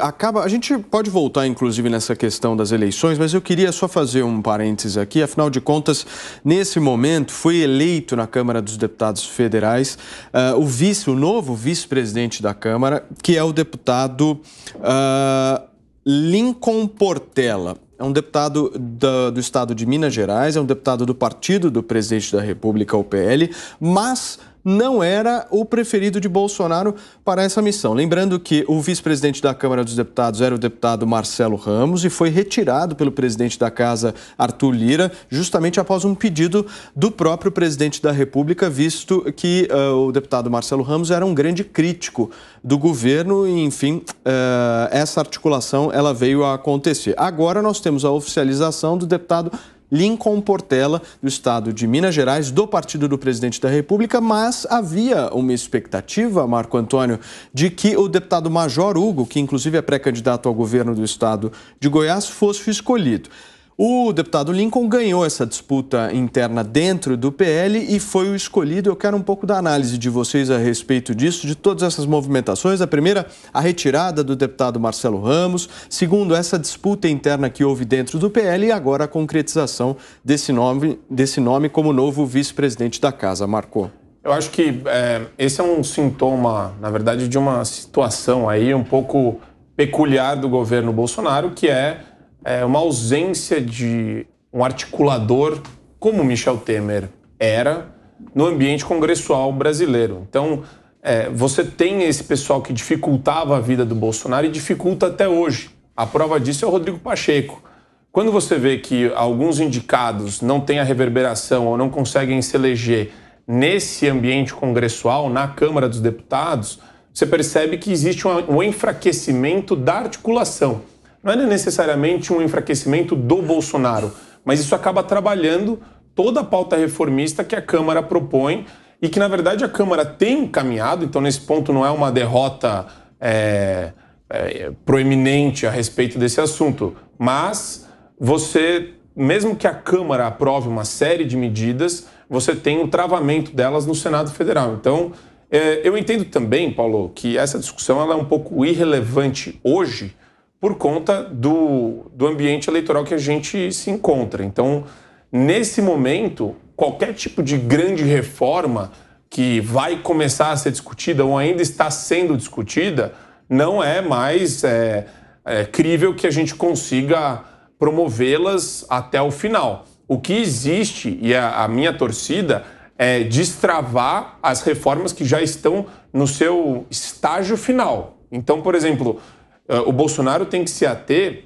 Acaba, a gente pode voltar, inclusive, nessa questão das eleições, mas eu queria só fazer um parênteses aqui. Afinal de contas, nesse momento, foi eleito na Câmara dos Deputados Federais uh, o vice, o novo vice-presidente da Câmara, que é o deputado uh, Lincoln Portela é um deputado do estado de Minas Gerais, é um deputado do partido do presidente da República, o PL, mas não era o preferido de Bolsonaro para essa missão. Lembrando que o vice-presidente da Câmara dos Deputados era o deputado Marcelo Ramos e foi retirado pelo presidente da Casa, Arthur Lira, justamente após um pedido do próprio presidente da República, visto que uh, o deputado Marcelo Ramos era um grande crítico do governo e, enfim, uh, essa articulação ela veio a acontecer. Agora nós temos a oficialização do deputado Lincoln Portela, do estado de Minas Gerais, do partido do presidente da República, mas havia uma expectativa, Marco Antônio, de que o deputado Major Hugo, que inclusive é pré-candidato ao governo do estado de Goiás, fosse escolhido. O deputado Lincoln ganhou essa disputa interna dentro do PL e foi o escolhido. Eu quero um pouco da análise de vocês a respeito disso, de todas essas movimentações. A primeira, a retirada do deputado Marcelo Ramos. Segundo, essa disputa interna que houve dentro do PL e agora a concretização desse nome, desse nome como novo vice-presidente da casa. Marcou. Eu acho que é, esse é um sintoma, na verdade, de uma situação aí um pouco peculiar do governo Bolsonaro, que é é, uma ausência de um articulador como Michel Temer era no ambiente congressual brasileiro. Então, é, você tem esse pessoal que dificultava a vida do Bolsonaro e dificulta até hoje. A prova disso é o Rodrigo Pacheco. Quando você vê que alguns indicados não têm a reverberação ou não conseguem se eleger nesse ambiente congressual, na Câmara dos Deputados, você percebe que existe um enfraquecimento da articulação não era é necessariamente um enfraquecimento do Bolsonaro, mas isso acaba trabalhando toda a pauta reformista que a Câmara propõe e que, na verdade, a Câmara tem encaminhado, então, nesse ponto, não é uma derrota é, é, proeminente a respeito desse assunto, mas você, mesmo que a Câmara aprove uma série de medidas, você tem o travamento delas no Senado Federal. Então, é, eu entendo também, Paulo, que essa discussão ela é um pouco irrelevante hoje por conta do, do ambiente eleitoral que a gente se encontra. Então, nesse momento, qualquer tipo de grande reforma que vai começar a ser discutida ou ainda está sendo discutida, não é mais é, é crível que a gente consiga promovê-las até o final. O que existe, e a, a minha torcida, é destravar as reformas que já estão no seu estágio final. Então, por exemplo, uh, o Bolsonaro tem que se ater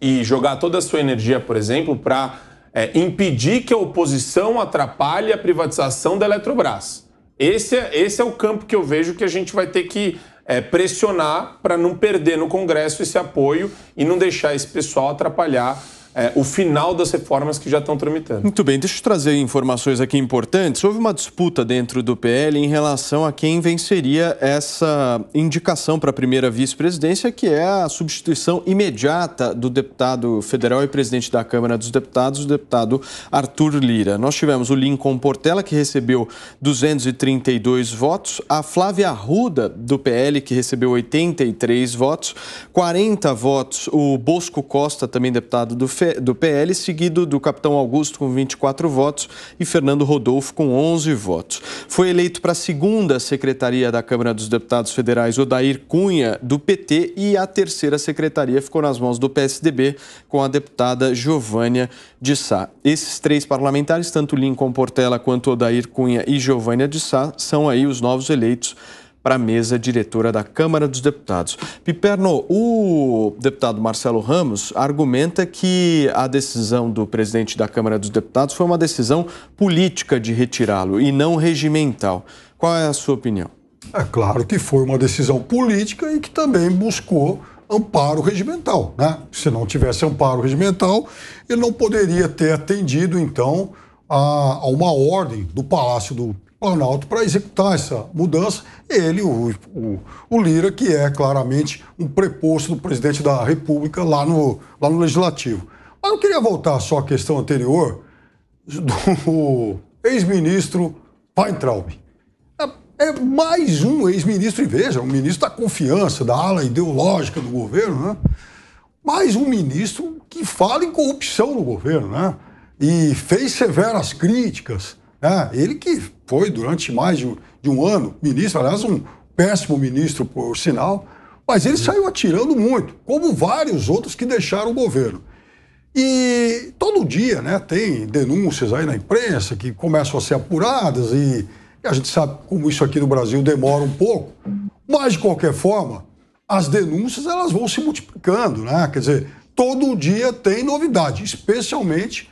e jogar toda a sua energia, por exemplo, para é, impedir que a oposição atrapalhe a privatização da Eletrobras. Esse é, esse é o campo que eu vejo que a gente vai ter que é, pressionar para não perder no Congresso esse apoio e não deixar esse pessoal atrapalhar é, o final das reformas que já estão tramitando. Muito bem, deixa eu trazer informações aqui importantes. Houve uma disputa dentro do PL em relação a quem venceria essa indicação para a primeira vice-presidência, que é a substituição imediata do deputado federal e presidente da Câmara dos Deputados, o deputado Arthur Lira. Nós tivemos o Lincoln Portela, que recebeu 232 votos, a Flávia Arruda, do PL, que recebeu 83 votos, 40 votos o Bosco Costa, também deputado do FED, do PL, seguido do capitão Augusto com 24 votos e Fernando Rodolfo com 11 votos. Foi eleito para a segunda secretaria da Câmara dos Deputados Federais Odair Cunha, do PT, e a terceira secretaria ficou nas mãos do PSDB com a deputada Giovânia de Sá. Esses três parlamentares, tanto Lincoln Portela quanto Odair Cunha e Giovânia de Sá, são aí os novos eleitos para a mesa diretora da Câmara dos Deputados. Piperno, o deputado Marcelo Ramos argumenta que a decisão do presidente da Câmara dos Deputados foi uma decisão política de retirá-lo e não regimental. Qual é a sua opinião? É claro que foi uma decisão política e que também buscou amparo regimental, né? Se não tivesse amparo regimental, ele não poderia ter atendido então a, a uma ordem do Palácio do Planalto para executar essa mudança. Ele, o, o, o, Lira, que é claramente um preposto do presidente da República lá no, lá no Legislativo. Mas eu queria voltar só à questão anterior do ex-ministro Weintraub. É, é mais um ex-ministro, e veja, um ministro da confiança, da ala ideológica do governo, né? Mais um ministro que fala em corrupção no governo, né? e fez severas críticas. Né? Ele que foi durante mais de, um ano ministro, aliás, um péssimo ministro, por sinal, mas ele saiu atirando muito, como vários outros que deixaram o governo. E todo dia né, tem denúncias aí na imprensa que começam a ser apuradas e, e a gente sabe como isso aqui no Brasil demora um pouco. Mas, de qualquer forma, as denúncias elas vão se multiplicando, né? Quer dizer, todo dia tem novidade, especialmente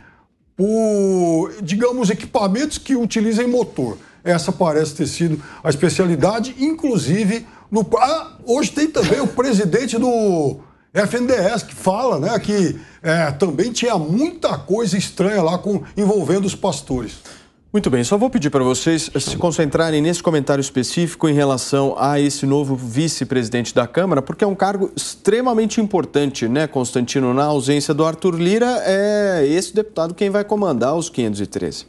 por, digamos, equipamentos que utilizem motor. Essa parece ter sido a especialidade, inclusive no. Ah, hoje tem também o presidente do FNDS que fala né, que é, também tinha muita coisa estranha lá com, envolvendo os pastores. Muito bem, só vou pedir para vocês se concentrarem nesse comentário específico em relação a esse novo vice-presidente da Câmara, porque é um cargo extremamente importante, né, Constantino? Na ausência do Arthur Lira, é esse deputado quem vai comandar os 513.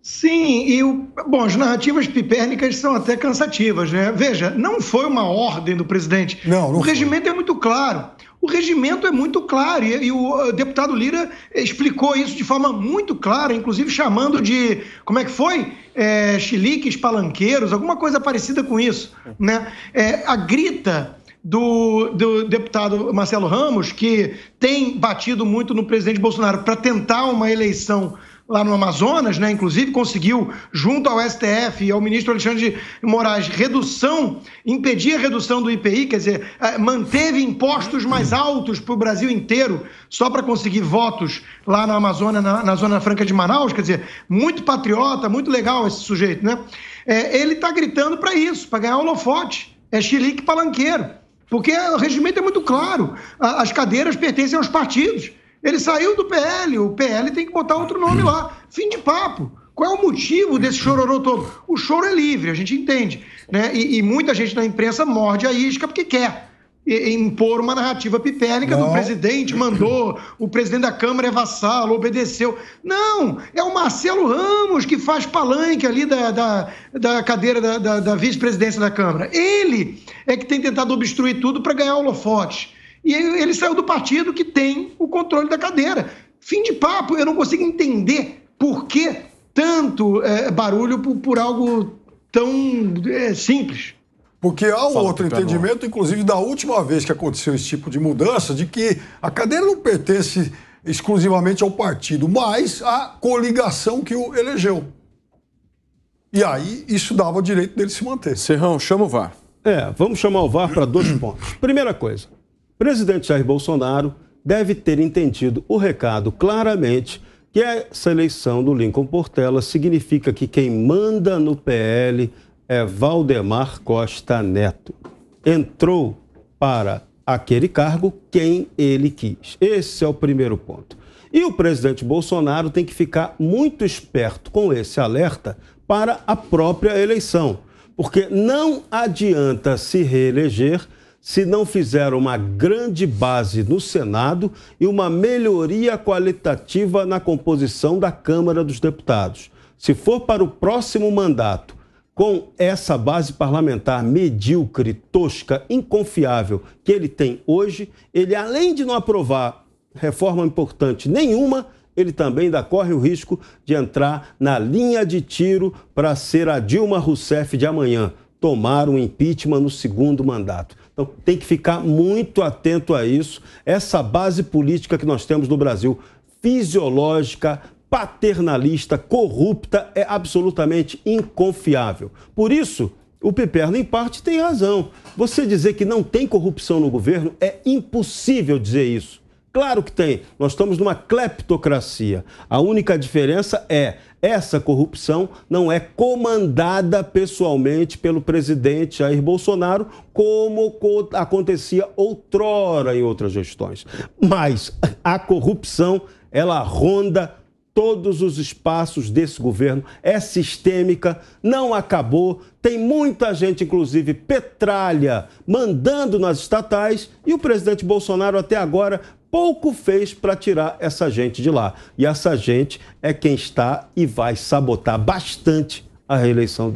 Sim, e o, bom, as narrativas pipérnicas são até cansativas, né? Veja, não foi uma ordem do presidente. Não, não o regimento foi. é muito claro. O regimento é muito claro e, o deputado Lira explicou isso de forma muito clara, inclusive chamando de, como é que foi? É, chiliques, palanqueiros, alguma coisa parecida com isso. Né? É, a grita do, do, deputado Marcelo Ramos, que tem batido muito no presidente Bolsonaro para tentar uma eleição lá no Amazonas, né? inclusive conseguiu, junto ao STF e ao ministro Alexandre de Moraes, redução, impedir a redução do IPI, quer dizer, é, manteve impostos mais altos para o Brasil inteiro, só para conseguir votos lá no Amazonas, na, na, Zona Franca de Manaus, quer dizer, muito patriota, muito legal esse sujeito, né? É, ele está gritando para isso, para ganhar holofote, é xilique palanqueiro, porque o regimento é muito claro, as cadeiras pertencem aos partidos, ele saiu do PL, o PL tem que botar outro nome lá. Fim de papo. Qual é o motivo desse chororô todo? O choro é livre, a gente entende. Né? E, e muita gente na imprensa morde a isca porque quer impor uma narrativa pipélica não. do presidente mandou, o presidente da Câmara é vassalo, obedeceu. Não, é o Marcelo Ramos que faz palanque ali da, da, da cadeira da, da, da vice-presidência da Câmara. Ele é que tem tentado obstruir tudo para ganhar holofotes e ele saiu do partido que tem o controle da cadeira. Fim de papo, eu não consigo entender por que tanto é, barulho por, por, algo tão é, simples. Porque há um Fala, outro entendimento, não. inclusive da última vez que aconteceu esse tipo de mudança, de que a cadeira não pertence exclusivamente ao partido, mas à coligação que o elegeu. E aí isso dava o direito dele se manter. Serrão, chama o VAR. É, vamos chamar o VAR para dois pontos. Primeira coisa, presidente Jair Bolsonaro deve ter entendido o recado claramente que essa eleição do Lincoln Portela significa que quem manda no PL é Valdemar Costa Neto. Entrou para aquele cargo quem ele quis. Esse é o primeiro ponto. E o presidente Bolsonaro tem que ficar muito esperto com esse alerta para a própria eleição, porque não adianta se reeleger se não fizer uma grande base no Senado e uma melhoria qualitativa na composição da Câmara dos Deputados. Se for para o próximo mandato, com essa base parlamentar medíocre, tosca, inconfiável que ele tem hoje, ele além de não aprovar reforma importante nenhuma, ele também ainda corre o risco de entrar na linha de tiro para ser a Dilma Rousseff de amanhã, tomar um impeachment no segundo mandato. Então tem que ficar muito atento a isso, essa base política que nós temos no Brasil, fisiológica, paternalista, corrupta, é absolutamente inconfiável. Por isso, o Piperno, em parte, tem razão. Você dizer que não tem corrupção no governo é impossível dizer isso. Claro que tem. Nós estamos numa cleptocracia. A única diferença é essa corrupção não é comandada pessoalmente pelo presidente Jair Bolsonaro, como acontecia outrora em outras gestões. Mas a corrupção, ela ronda todos os espaços desse governo, é sistêmica, não acabou. Tem muita gente, inclusive petralha, mandando nas estatais e o presidente Bolsonaro até agora pouco fez para tirar essa gente de lá. E essa gente é quem está e vai sabotar bastante a reeleição